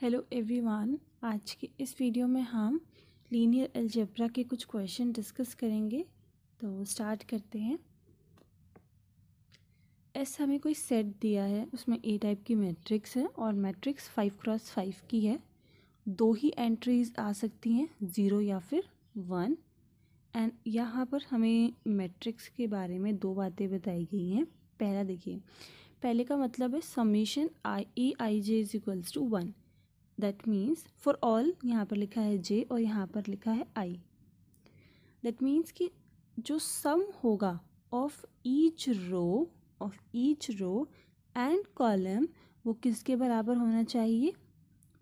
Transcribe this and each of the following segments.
Hello everyone आज के इस वीडियो में हम लीनियर अलजेब्रा के कुछ क्वेश्चन डिस्कस करेंगे तो स्टार्ट करते हैं एस हमें कोई सेट दिया है उसमें ए टाइप की मैट्रिक्स है और मैट्रिक्स फाइव क्रॉस फाइव की है दो ही एंट्रीज आ सकती हैं ज़ीरो या फिर वन एंड यहाँ पर हमें मैट्रिक्स के बारे में दो बातें बताई गई हैं पहला देखिए पहले का मतलब है summation I A I J is equals to one that means for all यहाँ पर लिखा है जे और यहाँ पर लिखा है आई दैट मीन्स कि जो सम होगा of each row of each row and column वो किसके बराबर होना चाहिए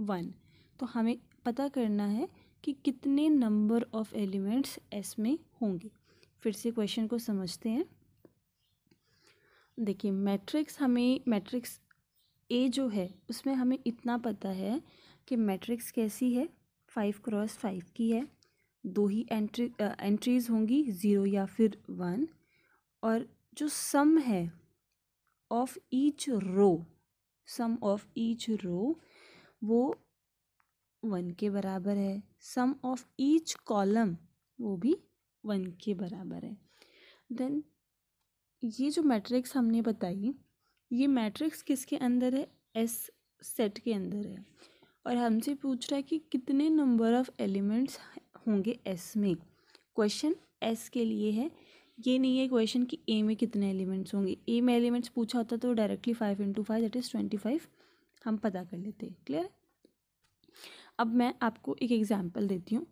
वन तो हमें पता करना है कि कितने नंबर ऑफ एलिमेंट्स एस में होंगे फिर से क्वेश्चन को समझते हैं देखिए मैट्रिक्स हमें मैट्रिक्स ए जो है उसमें हमें इतना पता है कि मैट्रिक्स कैसी है फाइव क्रॉस फाइव की है दो ही एंट्री एंट्रीज़ होंगी ज़ीरो या फिर वन और जो सम है of each row sum of each row वो वन के बराबर है सम ऑफ ईच कॉलम वो भी वन के बराबर है देन ये जो मैट्रिक्स हमने बताई ये मैट्रिक्स किसके अंदर है एस सेट के अंदर है और हमसे पूछ रहा है कि कितने नंबर ऑफ़ एलिमेंट्स होंगे एस में क्वेश्चन एस के लिए है ये नहीं है क्वेश्चन कि ए में कितने एलिमेंट्स होंगे ए में एलिमेंट्स पूछा होता तो directly five into five that is twenty five हम पता कर लेते क्लियर अब मैं आपको एक एग्जाम्पल देती हूँ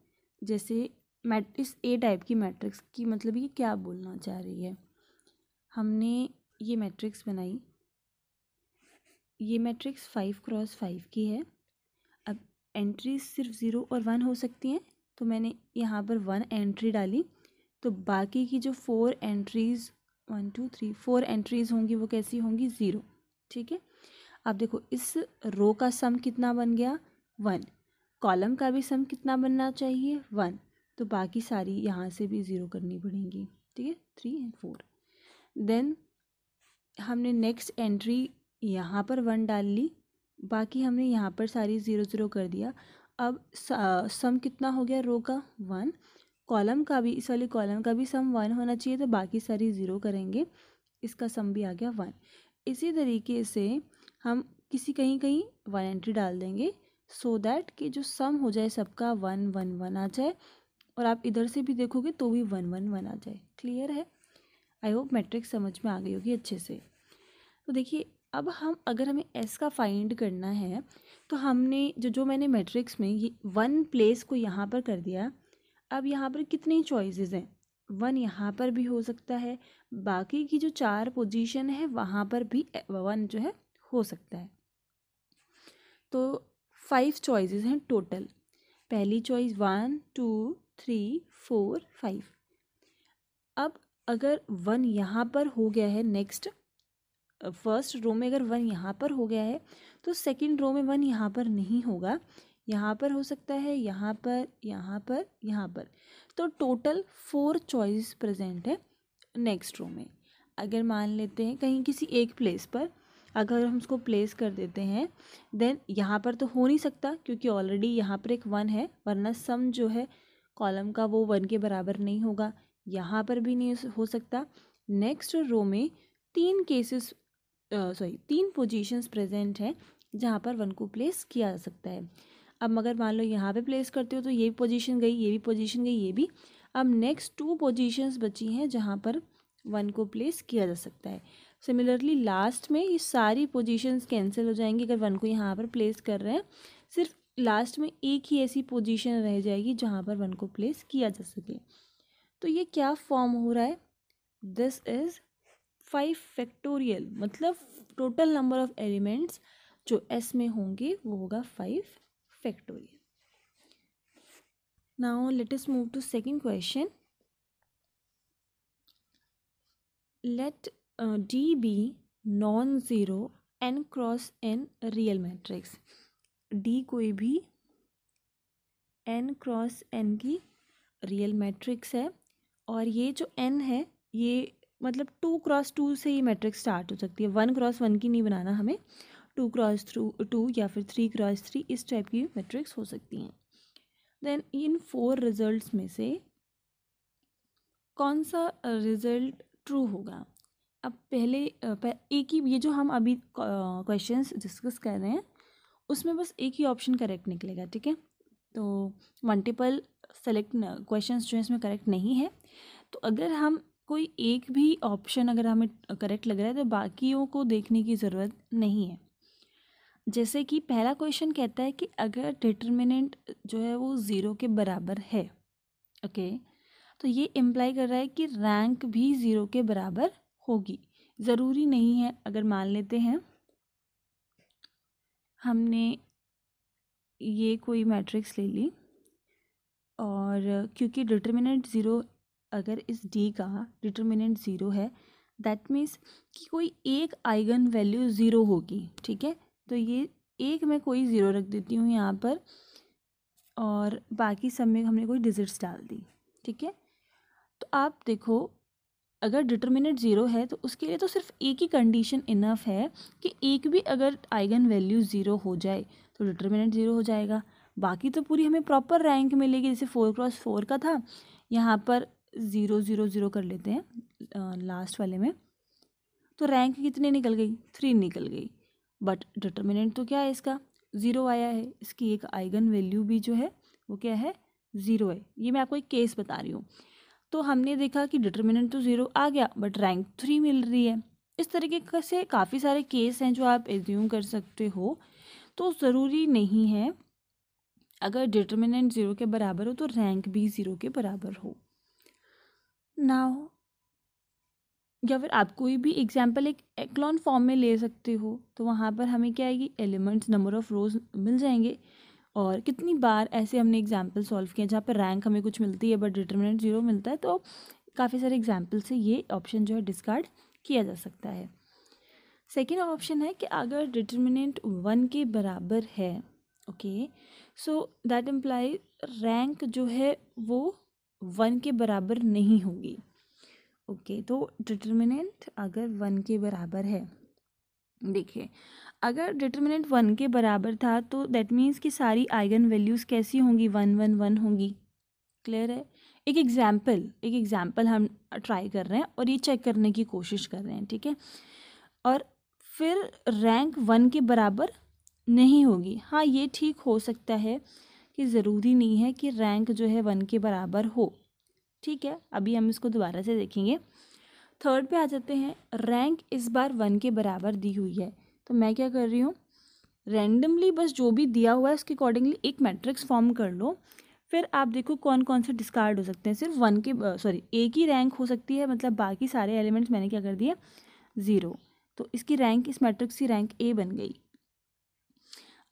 जैसे मैट्रिक्स ए टाइप की मैट्रिक्स की मतलब ये क्या बोलना चाह रही है हमने ये मैट्रिक्स बनाई ये मैट्रिक्स फाइव क्रॉस फाइव की है एंट्री सिर्फ ज़ीरो और वन हो सकती हैं तो मैंने यहाँ पर वन एंट्री डाली तो बाकी की जो four entries one two three four entries होंगी वो कैसी होंगी ज़ीरो ठीक है अब देखो इस रो का सम कितना बन गया वन कॉलम का भी सम कितना बनना चाहिए वन तो बाकी सारी यहाँ से भी ज़ीरो करनी पड़ेंगी ठीक है थ्री एंड फोर देन हमने नेक्स्ट एंट्री यहाँ पर वन डाल ली बाकी हमने यहाँ पर सारी ज़ीरो ज़ीरो कर दिया अब सम कितना हो गया रो का वन कॉलम का भी इस वाली कॉलम का भी सम वन होना चाहिए तो बाकी सारी ज़ीरो करेंगे इसका सम भी आ गया वन इसी तरीके से हम किसी कहीं कहीं वन एंट्री डाल देंगे सो so दैट कि जो सम हो जाए सबका वन वन वन आ जाए और आप इधर से भी देखोगे तो भी वन वन वन आ जाए क्लियर है आई होप मैट्रिक्स समझ में आ गई होगी अच्छे से तो देखिए अब हम अगर हमें एस का फाइंड करना है तो हमने जो जो मैंने मैट्रिक्स में ये वन प्लेस को यहाँ पर कर दिया अब यहाँ पर कितने चॉइसेस हैं वन यहाँ पर भी हो सकता है बाकी की जो चार पोजीशन है वहाँ पर भी वन जो है हो सकता है तो फाइव चॉइसेस हैं टोटल पहली choice one two three four five अब अगर वन यहाँ पर हो गया है नेक्स्ट फर्स्ट रो में अगर वन यहाँ पर हो गया है तो सेकंड रो में वन यहाँ पर नहीं होगा यहाँ पर हो सकता है यहाँ पर यहाँ पर यहाँ पर तो टोटल फोर चॉइस प्रेजेंट है नेक्स्ट रो में अगर मान लेते हैं कहीं किसी एक प्लेस पर अगर हम उसको प्लेस कर देते हैं देन यहाँ पर तो हो नहीं सकता क्योंकि ऑलरेडी यहाँ पर एक वन है वरना सम जो है कॉलम का वो वन के बराबर नहीं होगा यहाँ पर भी नहीं हो सकता नेक्स्ट रो में तीन केसेस सॉरी तीन पोजीशंस प्रेजेंट हैं जहाँ पर वन को प्लेस किया जा सकता है अब मगर मान लो यहाँ पे प्लेस करते हो तो ये भी पोजीशन गई ये भी पोजीशन गई ये भी अब नेक्स्ट टू पोजीशंस बची हैं जहाँ पर वन को प्लेस किया जा सकता है सिमिलरली लास्ट में ये सारी पोजीशंस कैंसिल हो जाएंगी अगर वन को यहाँ पर प्लेस कर रहे हैं सिर्फ लास्ट में एक ही ऐसी पोजिशन रह जाएगी जहाँ पर वन को प्लेस किया जा सके तो ये क्या फॉर्म हो रहा है दिस इज़ फाइव फैक्टोरियल मतलब टोटल नंबर ऑफ एलिमेंट्स जो एस में होंगे वो होगा five factorial now let us move to second question let D be non zero n cross n real matrix D कोई भी एन क्रॉस एन की real matrix है और ये जो एन है ये मतलब टू क्रॉस टू से ही मैट्रिक्स स्टार्ट हो सकती है वन क्रॉस वन की नहीं बनाना हमें टू क्रॉस थ्रू टू या फिर थ्री क्रॉस थ्री इस टाइप की मैट्रिक्स हो सकती हैं देन इन फोर रिजल्ट्स में से कौन सा रिज़ल्ट ट्रू होगा अब पहले एक ही ये जो हम अभी क्वेश्चंस डिस्कस कर रहे हैं उसमें बस एक ही ऑप्शन करेक्ट निकलेगा ठीक है तो मल्टीपल सेलेक्ट क्वेश्चंस जो है इसमें करेक्ट नहीं है तो अगर हम कोई एक भी ऑप्शन अगर हमें करेक्ट लग रहा है तो बाकियों को देखने की ज़रूरत नहीं है जैसे कि पहला क्वेश्चन कहता है कि अगर डिटर्मिनेंट जो है वो ज़ीरो के बराबर है ओके तो ये इम्प्लाई कर रहा है कि रैंक भी ज़ीरो के बराबर होगी ज़रूरी नहीं है अगर मान लेते हैं हमने ये कोई मैट्रिक्स ले ली और क्योंकि डिटर्मिनेंट ज़ीरो अगर इस डी का डिटर्मिनेंट ज़ीरो है दैट मीन्स कि कोई एक आइगन वैल्यू ज़ीरो होगी ठीक है तो ये एक मैं कोई ज़ीरो रख देती हूँ यहाँ पर और बाकी सब में हमने कोई डिजिट्स डाल दी ठीक है तो आप देखो अगर डिटर्मिनेट ज़ीरो है तो उसके लिए तो सिर्फ एक ही कंडीशन इनफ है कि एक भी अगर आइगन वैल्यू ज़ीरो हो जाए तो डिटर्मिनेट ज़ीरो हो जाएगा बाकी तो पूरी हमें प्रॉपर रैंक मिलेगी जैसे फोर क्रॉस फोर का था यहाँ पर ज़ीरो ज़ीरो ज़ीरो कर लेते हैं लास्ट वाले में तो रैंक कितनी निकल गई थ्री निकल गई बट डिटर्मिनेंट तो क्या है इसका ज़ीरो आया है इसकी एक आइगन वैल्यू भी जो है वो क्या है ज़ीरो है ये मैं आपको एक केस बता रही हूँ तो हमने देखा कि डिटर्मिनेंट तो ज़ीरो आ गया बट रैंक थ्री मिल रही है इस तरीके से काफ़ी सारे केस हैं जो आप एज्यूम कर सकते हो तो ज़रूरी नहीं है अगर डिटर्मिनेंट ज़ीरो के बराबर हो तो रैंक भी ज़ीरो के बराबर हो नाउ या फिर आप कोई भी एग्जाम्पल एक एक्लॉन फॉर्म में ले सकते हो तो वहाँ पर हमें क्या आएगी एलिमेंट्स नंबर ऑफ रोज मिल जाएंगे और कितनी बार ऐसे हमने एग्जाम्पल सॉल्व किए जहाँ पर रैंक हमें कुछ मिलती है बट डिटर्मिनेंट जीरो मिलता है तो काफ़ी सारे एग्जाम्पल से ये ऑप्शन जो है डिस्कार्ड किया जा सकता है सेकेंड ऑप्शन है कि अगर डिटर्मिनेंट वन के बराबर है okay so that imply rank जो है वो वन के बराबर नहीं होगी ओके okay, तो डिटर्मिनेंट अगर वन के बराबर है देखिए अगर डिटर्मिनेंट वन के बराबर था तो दैट मीन्स कि सारी आइगन वैल्यूज़ कैसी होंगी वन वन वन होंगी क्लियर है एक एग्जाम्पल एक एग्जाम्पल हम ट्राई कर रहे हैं और ये चेक करने की कोशिश कर रहे हैं ठीक है और फिर रैंक वन के बराबर नहीं होगी हाँ ये ठीक हो सकता है कि ज़रूरी नहीं है कि रैंक जो है वन के बराबर हो ठीक है अभी हम इसको दोबारा से देखेंगे थर्ड पे आ जाते हैं रैंक इस बार वन के बराबर दी हुई है तो मैं क्या कर रही हूँ रैंडमली बस जो भी दिया हुआ है उसके अकॉर्डिंगली एक मैट्रिक्स फॉर्म कर लो फिर आप देखो कौन कौन से डिस्कार्ड हो सकते हैं सिर्फ वन के सॉरी एक ही रैंक हो सकती है मतलब बाकी सारे एलिमेंट्स मैंने क्या कर दिए ज़ीरो तो इसकी रैंक इस मैट्रिक्स की रैंक ए बन गई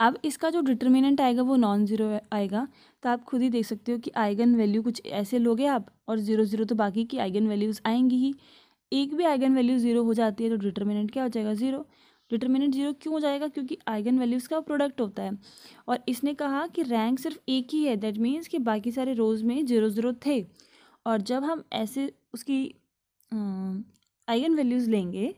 अब इसका जो डिटर्मिनेंट आएगा वो नॉन ज़ीरो आएगा तो आप खुद ही देख सकते हो कि आइगन वैल्यू कुछ ऐसे लोगे आप और ज़ीरो ज़ीरो तो बाकी की आइगन वैल्यूज़ आएंगी ही एक भी आइगन वैल्यू ज़ीरो हो जाती है तो डिटर्मिनेंट क्या हो जाएगा ज़ीरो डिटर्मिनेंट जीरो क्यों हो जाएगा क्योंकि आइगन वैल्यूज़ का प्रोडक्ट होता है और इसने कहा कि रैंक सिर्फ एक ही है दैट मीन्स कि बाकी सारे रोज़ में जीरो ज़ीरो थे और जब हम ऐसे उसकी आइगन वैल्यूज़ लेंगे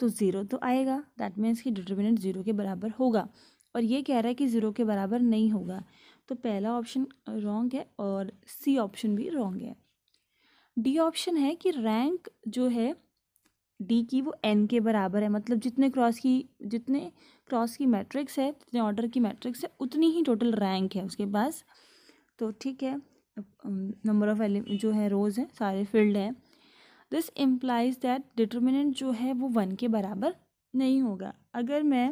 तो ज़ीरो तो आएगा दैट मीन्स कि डिटर्मिनेंट ज़ीरो के बराबर होगा और ये कह रहा है कि ज़ीरो के बराबर नहीं होगा तो पहला ऑप्शन रॉन्ग है और सी ऑप्शन भी रॉन्ग है डी ऑप्शन है कि रैंक जो है डी की वो एन के बराबर है मतलब जितने क्रॉस की जितने क्रॉस की मैट्रिक्स है जितने ऑर्डर की मैट्रिक्स है उतनी ही टोटल रैंक है उसके पास तो ठीक है नंबर ऑफ एलि जो है रोज़ है सारे फील्ड हैं दिस इम्प्लाइज दैट डिटर्मिनेंट जो है वो वन के बराबर नहीं होगा अगर मैं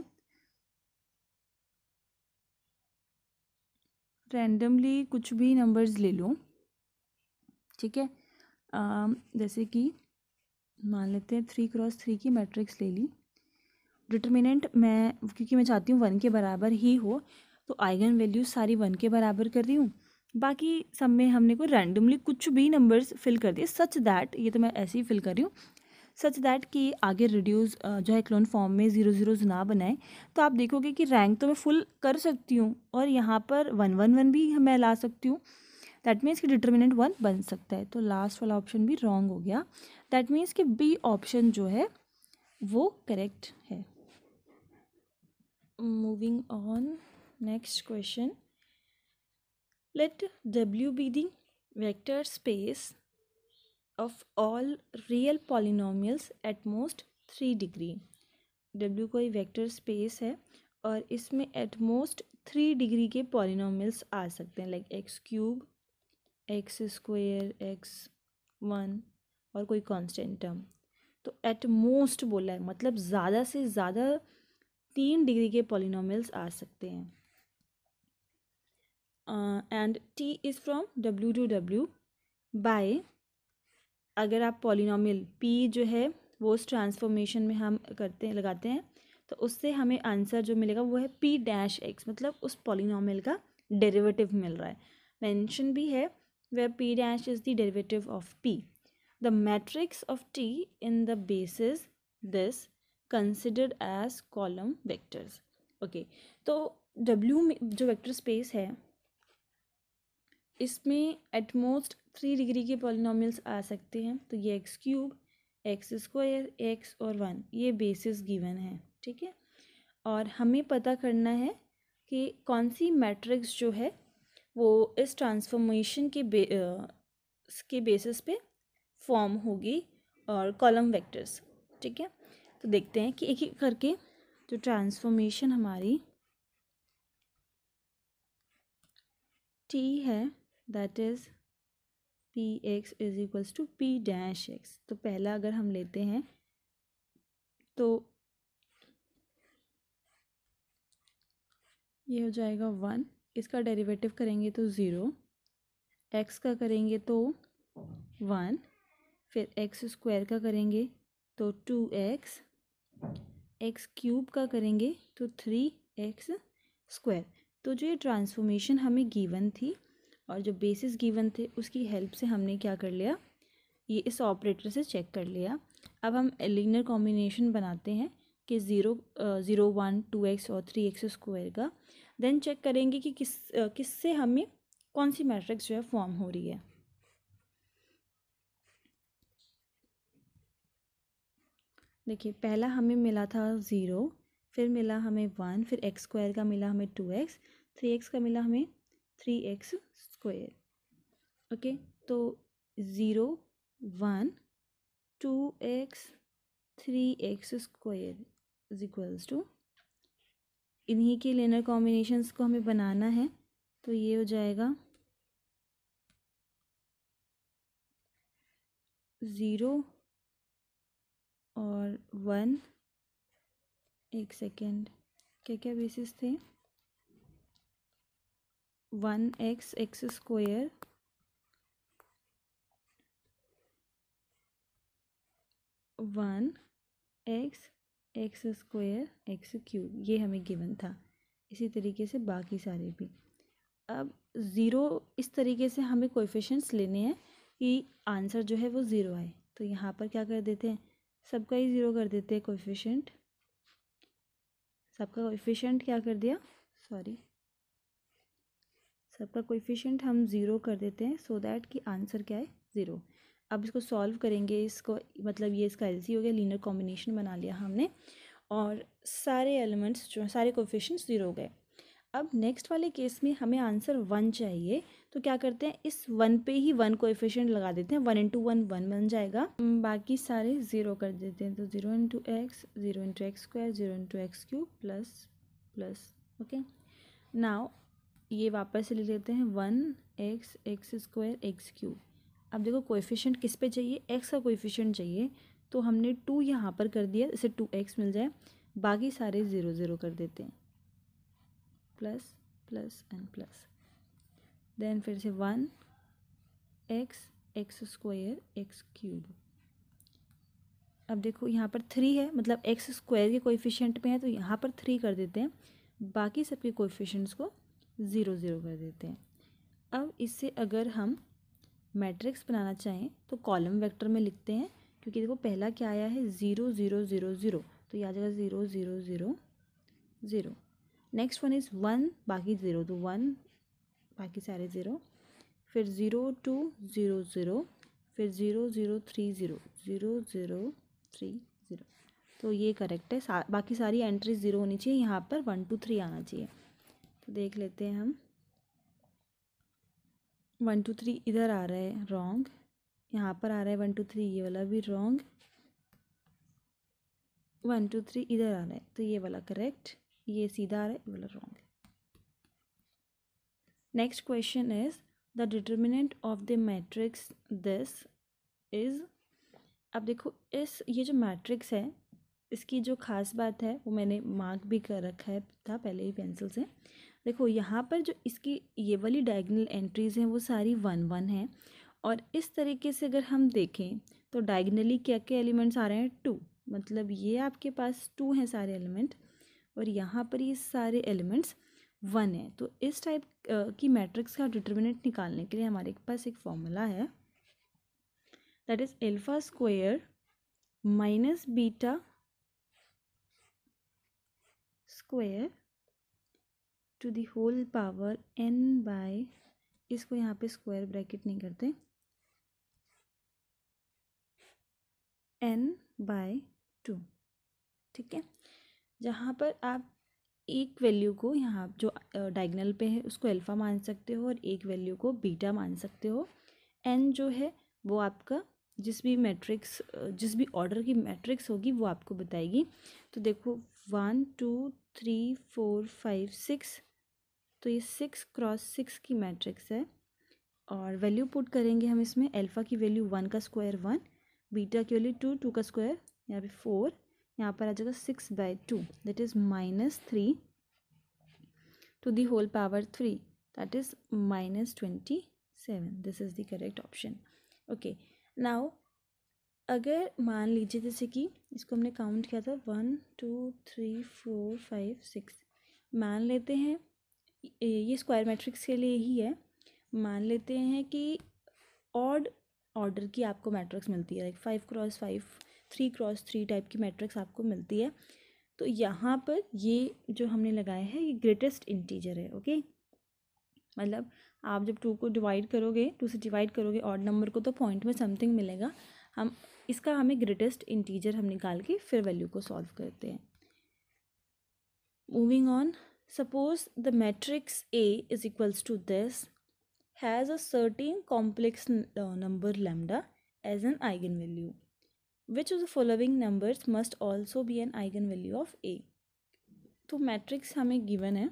रैंडमली कुछ भी नंबर्स ले लो ठीक है जैसे कि मान लेते हैं थ्री क्रॉस थ्री की मैट्रिक्स ले ली डिटर्मिनेंट मैं क्योंकि मैं चाहती हूँ वन के बराबर ही हो तो आइगन वैल्यू सारी वन के बराबर कर रही हूँ बाकी सब में हमने को रैंडमली कुछ भी नंबर्स फिल कर दिए सच दैट ये तो मैं ऐसे ही फिल कर रही हूँ सच दैट कि आगे रिड्यूस जो है क्लोन फॉर्म में ज़ीरो ज़ीरोज़ ना बनाए तो आप देखोगे कि रैंक तो मैं फुल कर सकती हूँ और यहाँ पर वन वन वन भी मैं ला सकती हूँ दैट मीन्स कि डिटर्मिनेंट वन बन सकता है तो लास्ट वाला ऑप्शन भी रॉन्ग हो गया दैट मीन्स कि बी ऑप्शन जो है वो करेक्ट है moving on next question let W be the vector space of all real polynomials at most three degree W कोई वेक्टर स्पेस है और इसमें एट मोस्ट थ्री डिग्री के पॉलिनॉमिल्स आ सकते हैं like x cube x square x one और कोई कांस्टेंट टर्म तो एट मोस्ट बोला है मतलब ज़्यादा से ज़्यादा तीन डिग्री के पॉलिनॉमिल्स आ सकते हैं and T is from W to W by अगर आप पॉलिनॉमियल पी जो है वो उस ट्रांसफॉर्मेशन में हम करते हैं लगाते हैं तो उससे हमें आंसर जो मिलेगा वो है पी डैश एक्स मतलब उस पॉलिनॉमियल का डेरिवेटिव मिल रहा है मेंशन भी है where p dash is the derivative of p the matrix of T in the basis this considered as column vectors okay तो डब्ल्यू जो वेक्टर स्पेस है इसमें एटमोस्ट थ्री डिग्री के पॉलिनॉमियल्स आ सकते हैं तो ये x cube x square x और वन ये बेसिस गिवन है ठीक है और हमें पता करना है कि कौन सी मैट्रिक्स जो है वो इस ट्रांसफॉर्मेशन के बे के बेसिस पे फॉर्म होगी और कॉलम वेक्टर्स ठीक है तो देखते हैं कि एक एक करके जो ट्रांसफॉर्मेशन हमारी टी है that is p x is equals to p dash x तो पहला अगर हम लेते हैं तो ये हो जाएगा वन इसका डेरिवेटिव करेंगे तो ज़ीरो एक्स का करेंगे तो वन फिर एक्स स्क्वायर का करेंगे तो टू एक्स एक्स क्यूब का करेंगे तो थ्री एक्स स्क्वायर तो जो ये ट्रांसफॉर्मेशन हमें गिवन थी और जो बेसिस गिवन थे उसकी हेल्प से हमने क्या कर लिया ये इस ऑपरेटर से चेक कर लिया अब हम लिग्नर कॉम्बिनेशन बनाते हैं कि zero zero one two x और थ्री एक्स स्क्वायर का देन चेक करेंगे कि किस किस से हमें कौन सी मैट्रिक्स जो है फॉर्म हो रही है देखिए पहला हमें मिला था ज़ीरो फिर मिला हमें वन फिर एक्स स्क्वायर का मिला हमें टू एक्स थ्री एक्स का मिला हमें थ्री एक्स स्क्वेयर ओके तो zero one two x three x square is equals to इन्हीं के लेनर कॉम्बिनेशंस को हमें बनाना है तो ये हो जाएगा ज़ीरो और वन एक सेकेंड क्या क्या बेसिस थे one x x square one x x square x cube ये हमें गिवन था इसी तरीके से बाकी सारे भी अब ज़ीरो इस तरीके से हमें कोफिशंट्स लेने हैं कि आंसर जो है वो ज़ीरो आए तो यहाँ पर क्या कर देते हैं सबका ही ज़ीरो कर देते हैं कोफिशेंट सबका कोफ़िशेंट क्या कर दिया सॉरी सबका कोफिशेंट हम ज़ीरो कर देते हैं सो so दैट कि आंसर क्या है ज़ीरो अब इसको सॉल्व करेंगे इसको मतलब ये इसका एल हो गया लीनर कॉम्बिनेशन बना लिया हमने और सारे एलिमेंट्स जो सारे कोफिशेंट्स ज़ीरो हो गए अब नेक्स्ट वाले केस में हमें आंसर वन चाहिए तो क्या करते हैं इस वन पे ही वन को एफिशियंट लगा देते हैं वन इंटू वन वन बन जाएगा बाकी सारे ज़ीरो कर देते हैं तो zero into x zero into x square zero into x cube plus plus okay now ये वापस से लिख लेते हैं one x x square x cube अब देखो कोएफिशिएंट किस पे चाहिए एक्स का कोएफिशिएंट चाहिए तो हमने टू यहाँ पर कर दिया इसे टू एक्स मिल जाए बाकी सारे ज़ीरो ज़ीरो कर देते हैं plus plus and plus then फिर से one x x square x cube अब देखो यहाँ पर थ्री है मतलब एक्स स्क्वायर के कोएफिशिएंट में है तो यहाँ पर थ्री कर देते हैं बाकी सबके कोएफिशिएंट्स को ज़ीरो ज़ीरो कर देते हैं अब इससे अगर हम मैट्रिक्स बनाना चाहें तो कॉलम वेक्टर में लिखते हैं क्योंकि देखो पहला क्या आया है ज़ीरो ज़ीरो ज़ीरो ज़ीरो तो यह आ जाएगा zero zero zero zero next one is one बाकी ज़ीरो तो वन बाकी सारे ज़ीरो फिर ज़ीरो टू ज़ीरो ज़ीरो फिर zero zero three zero zero zero three zero तो ये करेक्ट है सा, बाकी सारी एंट्री ज़ीरो होनी चाहिए यहाँ पर वन टू थ्री आना चाहिए तो देख लेते हैं हम वन टू थ्री इधर आ रहा है रॉन्ग यहाँ पर आ रहा है वन टू थ्री ये वाला भी रॉन्ग वन टू थ्री इधर आ रहा है तो ये वाला करेक्ट ये सीधा आ रहा है ये वाला wrong next question is the determinant of the matrix this is अब देखो इस ये जो मैट्रिक्स है इसकी जो ख़ास बात है वो मैंने मार्क भी कर रखा है था पहले ही पेंसिल से देखो यहाँ पर जो इसकी ये वाली डायगनल एंट्रीज़ हैं वो सारी वन वन हैं और इस तरीके से अगर हम देखें तो डायगनली क्या क्या एलिमेंट्स आ रहे हैं टू मतलब ये आपके पास टू हैं सारे एलिमेंट और यहाँ पर ये सारे एलिमेंट्स वन है तो इस टाइप की मैट्रिक्स का डिटर्मिनेंट निकालने के लिए हमारे पास एक फॉर्मूला है that is alpha square minus beta square to the whole power n by इसको यहाँ पे स्क्वायर ब्रैकेट नहीं करते एन बाय टू ठीक है जहाँ पर आप एक वैल्यू को यहाँ जो डायगनल पे है उसको अल्फ़ा मान सकते हो और एक वैल्यू को बीटा मान सकते हो एन जो है वो आपका जिस भी मैट्रिक्स जिस भी ऑर्डर की मैट्रिक्स होगी वो आपको बताएगी तो देखो one two three four five six तो ये सिक्स क्रॉस सिक्स की मैट्रिक्स है और वैल्यू पुट करेंगे हम इसमें अल्फ़ा की वैल्यू वन का स्क्वायर वन बीटा की वैल्यू टू टू का स्क्वायर यहाँ पे फोर यहाँ पर आ जाएगा six by two that is minus three to the whole power three that is minus twenty seven this is the correct option okay now अगर मान लीजिए जैसे कि इसको हमने काउंट किया था one two three four five six मान लेते हैं ये स्क्वायर मैट्रिक्स के लिए ही है मान लेते हैं कि ऑड ऑर्डर की आपको मैट्रिक्स मिलती है like five cross five three cross three type की मैट्रिक्स आपको मिलती है तो यहाँ पर ये जो हमने लगाया है ये ग्रेटेस्ट इंटीजर है ओके मतलब आप जब टू को डिवाइड करोगे टू से डिवाइड करोगे ऑड नंबर को तो पॉइंट में समथिंग मिलेगा हम इसका हमें ग्रेटेस्ट इंटीजर हम निकाल के फिर वैल्यू को सॉल्व करते हैं moving on suppose the matrix A is equals to this has a certain complex number lambda as an eigenvalue which of the following numbers must also be an eigenvalue of A तो matrix हमें given है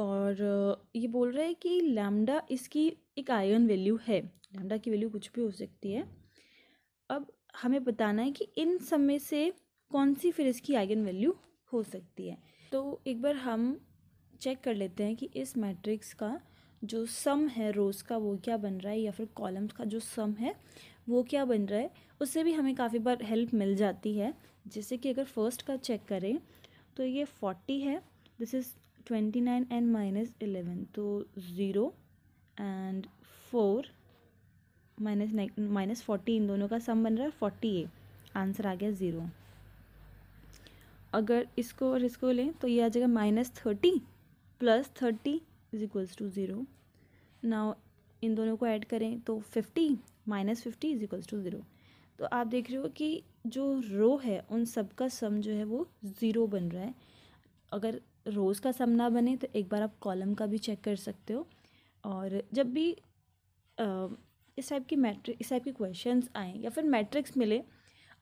और uh, ये बोल रहा है कि lambda इसकी एक आयन वैल्यू है लैमडा की वैल्यू कुछ भी हो सकती है अब हमें बताना है कि इन सब में से कौन सी फिर इसकी आइगन वैल्यू हो सकती है तो एक बार हम चेक कर लेते हैं कि इस मैट्रिक्स का जो सम है रोज़ का वो क्या बन रहा है या फिर कॉलम्स का जो सम है वो क्या बन रहा है उससे भी हमें काफ़ी बार हेल्प मिल जाती है जैसे कि अगर फर्स्ट का चेक करें तो ये फोर्टी है this is twenty nine and minus eleven तो zero and four minus nine minus forty इन दोनों का सम बन रहा है फोर्टी ए आंसर आ गया ज़ीरो अगर इसको और इसको लें तो ये आ जाएगा minus thirty plus thirty is equals to zero now इन दोनों को ऐड करें तो fifty minus fifty is equals to zero तो आप देख रहे हो कि जो रो है उन सब का सम जो है वो ज़ीरो बन रहा है अगर रोज़ का सम ना बने तो एक बार आप कॉलम का भी चेक कर सकते हो और जब भी आ, इस टाइप की मैट्रिक इस टाइप के क्वेश्चन आएँ या फिर मैट्रिक्स मिले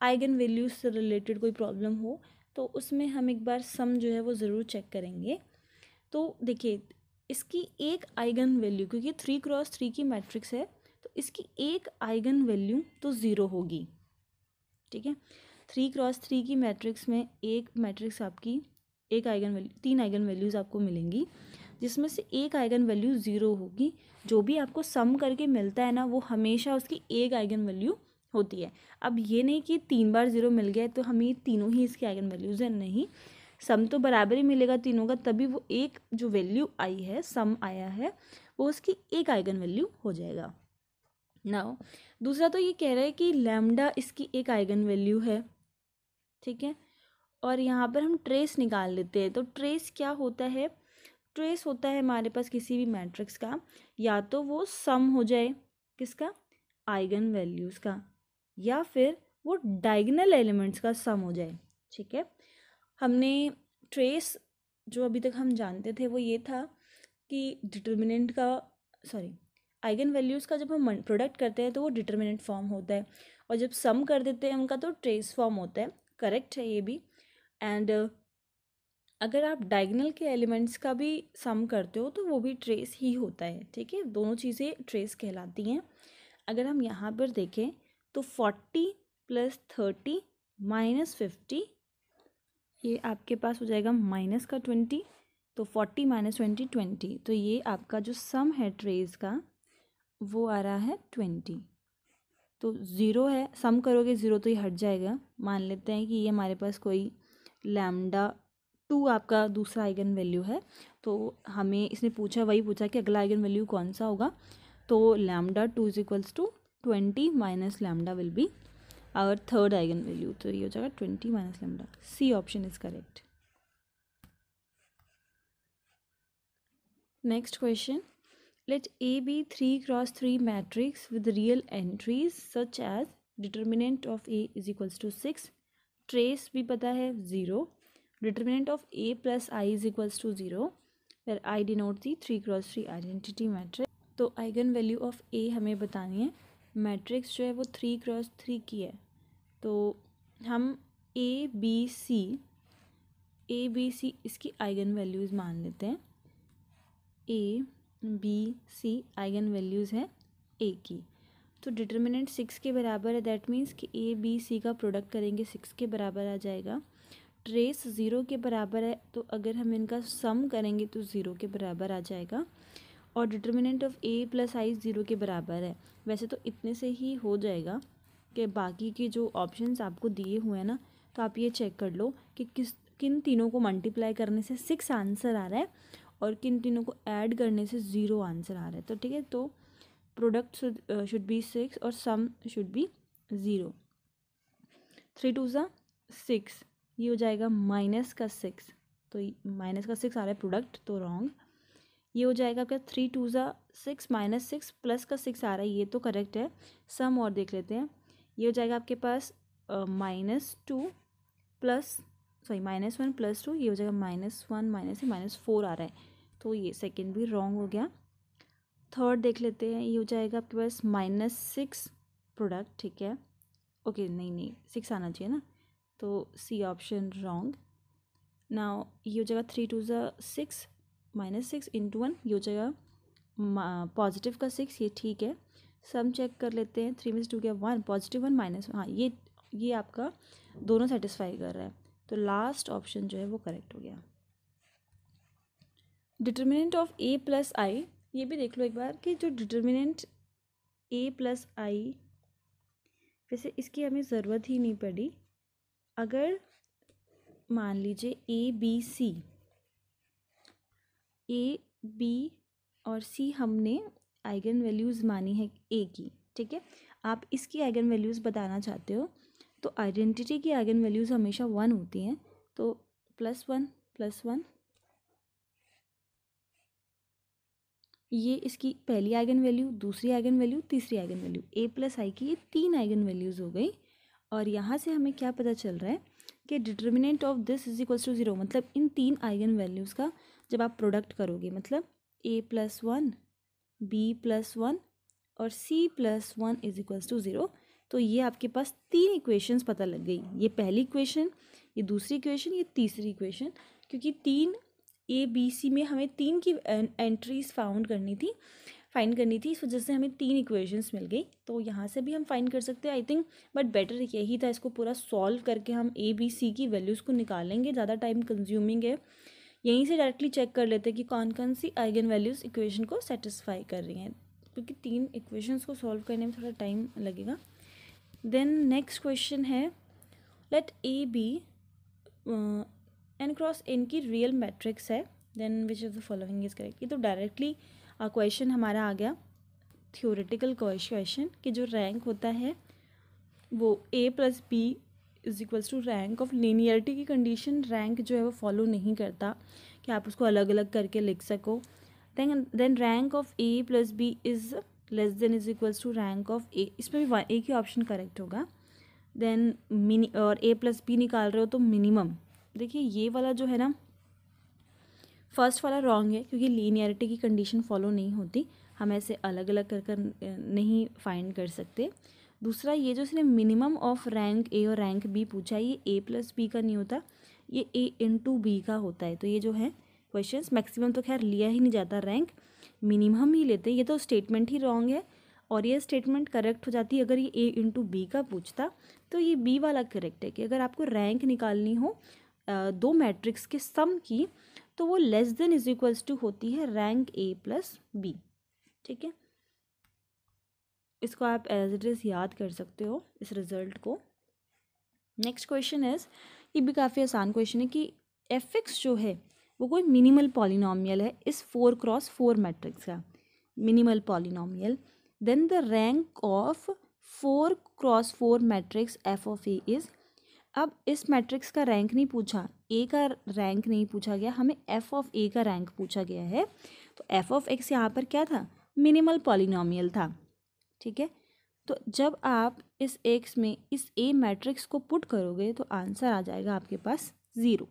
आइगन वैल्यूज से रिलेटेड कोई प्रॉब्लम हो तो उसमें हम एक बार सम जो है वो ज़रूर चेक करेंगे तो देखिए इसकी एक आइगन वैल्यू क्योंकि थ्री क्रॉस थ्री की मैट्रिक्स है तो इसकी एक आइगन वैल्यू तो ज़ीरो होगी ठीक है थ्री क्रॉस थ्री की मैट्रिक्स में एक मैट्रिक्स आपकी एक आइगन वैल्यू तीन आइगन वैल्यूज़ आपको मिलेंगी जिसमें से एक आइगन वैल्यू ज़ीरो होगी जो भी आपको सम करके मिलता है ना वो हमेशा उसकी एक आइगन वैल्यू होती है अब ये नहीं कि तीन बार ज़ीरो मिल गया तो हमें तीनों ही इसके आइगन वैल्यूज़ हैं नहीं सम तो बराबर ही मिलेगा तीनों का तभी वो एक जो वैल्यू आई है सम आया है वो उसकी एक आइगन वैल्यू हो जाएगा नाउ दूसरा तो ये कह रहा है कि लैमडा इसकी एक आइगन वैल्यू है ठीक है और यहाँ पर हम ट्रेस निकाल लेते हैं तो ट्रेस क्या होता है ट्रेस होता है हमारे पास किसी भी मैट्रिक्स का या तो वो सम हो जाए किसका आइगन वैल्यूज़ का या फिर वो डाइगनल एलिमेंट्स का सम हो जाए ठीक है हमने ट्रेस जो अभी तक हम जानते थे वो ये था कि डिटर्मिनेंट का सॉरी आइगन वैल्यूज़ का जब हम प्रोडक्ट करते हैं तो वो डिटर्मिनेंट फॉर्म होता है और जब सम कर देते हैं उनका तो ट्रेस फॉर्म होता है करेक्ट है ये भी एंड अगर आप डायगनल के एलिमेंट्स का भी सम करते हो तो वो भी ट्रेस ही होता है ठीक है दोनों चीज़ें ट्रेस कहलाती हैं अगर हम यहाँ पर देखें तो forty plus thirty minus fifty ये आपके पास हो जाएगा माइनस का ट्वेंटी तो फोर्टी माइनस ट्वेंटी ट्वेंटी तो ये आपका जो सम है ट्रेस का वो आ रहा है ट्वेंटी तो ज़ीरो है सम करोगे ज़ीरो तो ये हट जाएगा मान लेते हैं कि ये हमारे पास कोई लैमडा टू आपका दूसरा आइगन वैल्यू है तो हमें इसने पूछा वही पूछा कि अगला आइगन वैल्यू कौन सा होगा तो lambda two is equals to twenty minus lambda will be और थर्ड आइगन वैल्यू तो ये हो जाएगा twenty minus lambda C option is correct next question let A be three cross three matrix with real entries such as determinant of A is equals to six trace भी पता है zero determinant of a plus i is equals to 0 where i denotes the three cross three identity matrix तो eigenvalue of A हमें बतानी है matrix जो है वो थ्री क्रॉस थ्री की है तो हम ए बी सी ए बी सी इसकी आइगन वैल्यूज़ मान लेते हैं A B C eigenvalues है ए की तो डिटर्मिनेंट सिक्स के बराबर है दैट मीन्स कि ए बी सी का प्रोडक्ट करेंगे सिक्स के बराबर आ जाएगा ट्रेस ज़ीरो के बराबर है तो अगर हम इनका सम करेंगे तो ज़ीरो के बराबर आ जाएगा और determinant of A plus I zero के बराबर है वैसे तो इतने से ही हो जाएगा कि बाकी के जो ऑप्शंस आपको दिए हुए हैं ना तो आप ये चेक कर लो कि किस किन तीनों को मल्टीप्लाई करने से सिक्स आंसर आ रहा है और किन तीनों को ऐड करने से ज़ीरो आंसर आ रहा है तो ठीक है तो प्रोडक्ट शुड बी सिक्स और sum should be zero three two ज़ा सिक्स ये हो जाएगा माइनस का सिक्स तो माइनस का सिक्स आ रहा है प्रोडक्ट तो रॉन्ग ये हो जाएगा आपका थ्री टू ज़ा सिक्स माइनस सिक्स प्लस का सिक्स आ रहा है ये तो करेक्ट है सम और देख लेते हैं ये हो जाएगा आपके पास minus two plus sorry minus one plus two ये हो जाएगा minus one minus minus four आ रहा है तो ये सेकेंड भी रॉन्ग हो गया थर्ड देख लेते हैं ये हो जाएगा आपके पास माइनस सिक्स प्रोडक्ट ठीक है ओके नहीं नहीं सिक्स आना चाहिए ना तो सी ऑप्शन रॉन्ग नाउ ये हो जाएगा थ्री टू ज़ा six minus six into one ये हो जाएगा पॉजिटिव का सिक्स ये ठीक है सम चेक कर लेते हैं थ्री मिनस टू गया वन पॉजिटिव वन माइनस हाँ ये ये आपका दोनों सेटिस्फाई कर रहा है तो लास्ट ऑप्शन जो है वो करेक्ट हो गया determinant of A plus I ये भी देख लो एक बार कि जो डिटर्मिनेंट ए प्लस आई वैसे इसकी हमें ज़रूरत ही नहीं पड़ी अगर मान लीजिए ए बी सी ए बी और सी हमने आइगन वैल्यूज़ मानी है ए की ठीक है आप इसकी आइगन वैल्यूज़ बताना चाहते हो तो आइडेंटिटी की आइगन वैल्यूज़ हमेशा वन होती हैं तो प्लस वन प्लस वन ये इसकी पहली आइगन वैल्यू दूसरी आइगन वैल्यू तीसरी eigenvalue A plus I की ये तीन आइगन वैल्यूज़ हो गई और यहाँ से हमें क्या पता चल रहा है कि determinant of this is equals to zero मतलब इन तीन आइगन वैल्यूज़ का जब आप प्रोडक्ट करोगे मतलब A plus one B plus one और C plus one is equals to zero तो ये आपके पास तीन इक्वेशंस पता लग गई ये पहली इक्वेशन ये दूसरी इक्वेशन ये तीसरी इक्वेशन क्योंकि तीन ए बी सी में हमें तीन की एंट्रीज फाउंड करनी थी फाइंड करनी थी इस वजह से हमें तीन इक्वेशंस मिल गई तो यहाँ से भी हम फाइंड कर सकते हैं आई थिंक बट बेटर यही था इसको पूरा सॉल्व करके हम ए बी सी की वैल्यूज़ को निकालेंगे ज़्यादा टाइम कंज्यूमिंग है यहीं से डायरेक्टली चेक कर लेते हैं कि कौन कौन सी आइगन वैल्यूज़ इक्वेशन को सेटिस्फाई कर रही हैं क्योंकि तीन इक्वेशंस को सॉल्व करने में थोड़ा टाइम लगेगा देन नेक्स्ट क्वेश्चन है let A B N cross N की रियल मैट्रिक्स है then which is the following is correct ये तो डायरेक्टली क्वेश्चन हमारा आ गया थियोरेटिकल क्वेश्चन कि जो रैंक होता है वो A plus B is equals to rank of linearity की कंडीशन रैंक जो है वो फॉलो नहीं करता कि आप उसको अलग अलग करके लिख सको then then rank of A plus B is less than is equals to rank of A इसमें भी ए की ऑप्शन करेक्ट होगा देन मिनी और ए प्लस बी निकाल रहे हो तो मिनिमम देखिए ये वाला जो है ना फर्स्ट वाला रॉन्ग है क्योंकि लीनियरिटी की कंडीशन फॉलो नहीं होती हम ऐसे अलग अलग कर कर नहीं फाइंड कर सकते दूसरा ये जो इसने मिनिमम ऑफ रैंक ए और रैंक बी पूछा है ये ए प्लस बी का नहीं होता ये ए इन टू बी का होता है तो ये जो है क्वेश्चन मैक्सिमम तो खैर लिया ही नहीं जाता रैंक मिनिमम ही लेते हैं ये तो स्टेटमेंट ही रॉन्ग है और ये स्टेटमेंट करेक्ट हो जाती है अगर ये ए इंटू बी का पूछता तो ये बी वाला करेक्ट है कि अगर आपको रैंक निकालनी हो दो मैट्रिक्स के सम की तो वो less than is equals to होती है रैंक ए प्लस बी ठीक है इसको आप एज इट इज़ याद कर सकते हो इस रिज़ल्ट को नेक्स्ट क्वेश्चन इज़ ये भी काफ़ी आसान क्वेश्चन है कि एफ एक्स जो है वो कोई मिनिमल पॉलिनोमियल है इस फोर क्रॉस फोर मैट्रिक्स का minimal polynomial then the rank of four cross four matrix F of A is अब इस मैट्रिक्स का रैंक नहीं पूछा ए का रैंक नहीं पूछा गया हमें एफ़ ऑफ ए का रैंक पूछा गया है तो एफ़ ऑफ एक्स यहाँ पर क्या था मिनिमल पॉलिनोमियल था ठीक है तो जब आप इस एक्स में इस ए मैट्रिक्स को पुट करोगे तो आंसर आ जाएगा आपके पास ज़ीरो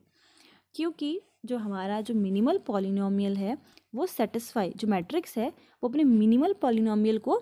क्योंकि जो हमारा जो मिनिमल पॉलिनोमियल है वो सेटिस्फाई जो मैट्रिक्स है वो अपने मिनिमल पॉलिनोमियल को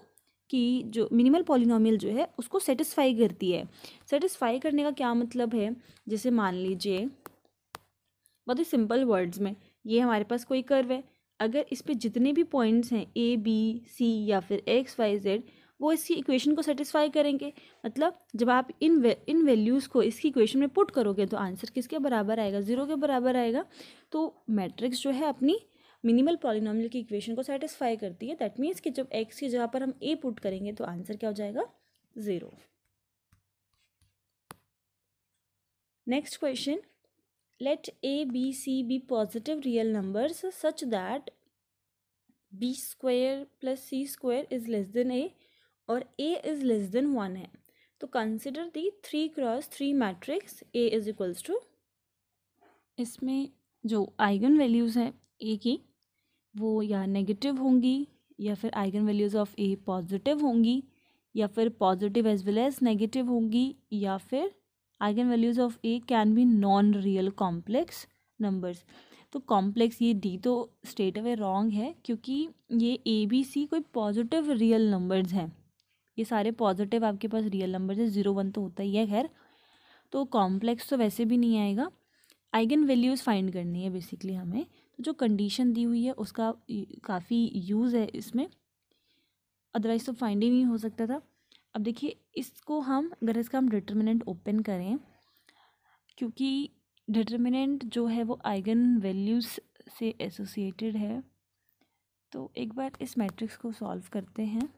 की जो मिनिमल पॉलिनॉमियल जो है उसको सेटिस्फाई करती है सेटिस्फाई करने का क्या मतलब है जैसे मान लीजिए बहुत ही सिंपल वर्ड्स में ये हमारे पास कोई कर्व है अगर इस पर जितने भी पॉइंट्स हैं ए बी सी या फिर एक्स वाई जेड वो इसकी इक्वेशन को सेटिस्फाई करेंगे मतलब जब आप इन वे, इन वैल्यूज़ को इसकी इक्वेशन में पुट करोगे तो आंसर किसके बराबर आएगा ज़ीरो के बराबर आएगा तो मैट्रिक्स जो है अपनी मिनिमल पॉलिनॉमियल की इक्वेशन को सेटिस्फाई करती है दैट मीन्स कि जब एक्स की जगह पर हम ए पुट करेंगे तो आंसर क्या हो जाएगा zero next question let A B C B positive real number such that B square plus C square is less than A और A is less than one है तो consider the three cross three matrix A is equals to इसमें जो eigen eigenvalues है A की वो या negative होंगी या फिर eigenvalues of A positive होंगी या फिर positive as well as negative होंगी या फिर eigenvalues of A can be non real complex numbers तो कॉम्प्लेक्स ये डी तो स्टेट अवे रॉन्ग है क्योंकि ये ए बी सी कोई पॉजिटिव रियल नंबर्स हैं ये सारे पॉजिटिव आपके पास रियल नंबर्स हैं ज़ीरो वन तो होता ही है खैर तो कॉम्प्लेक्स तो वैसे भी नहीं आएगा आइगन वैल्यूज़ फाइंड करनी है बेसिकली हमें तो जो कंडीशन दी हुई है उसका काफ़ी यूज़ है इसमें अदरवाइज तो फाइंड ही नहीं हो सकता था अब देखिए इसको हम अगर इसका हम डिटर्मिनेंट ओपन करें क्योंकि डिटर्मिनेंट जो है वो आइगन वैल्यूज़ से एसोसिएटेड है तो एक बार इस मैट्रिक्स को सॉल्व करते हैं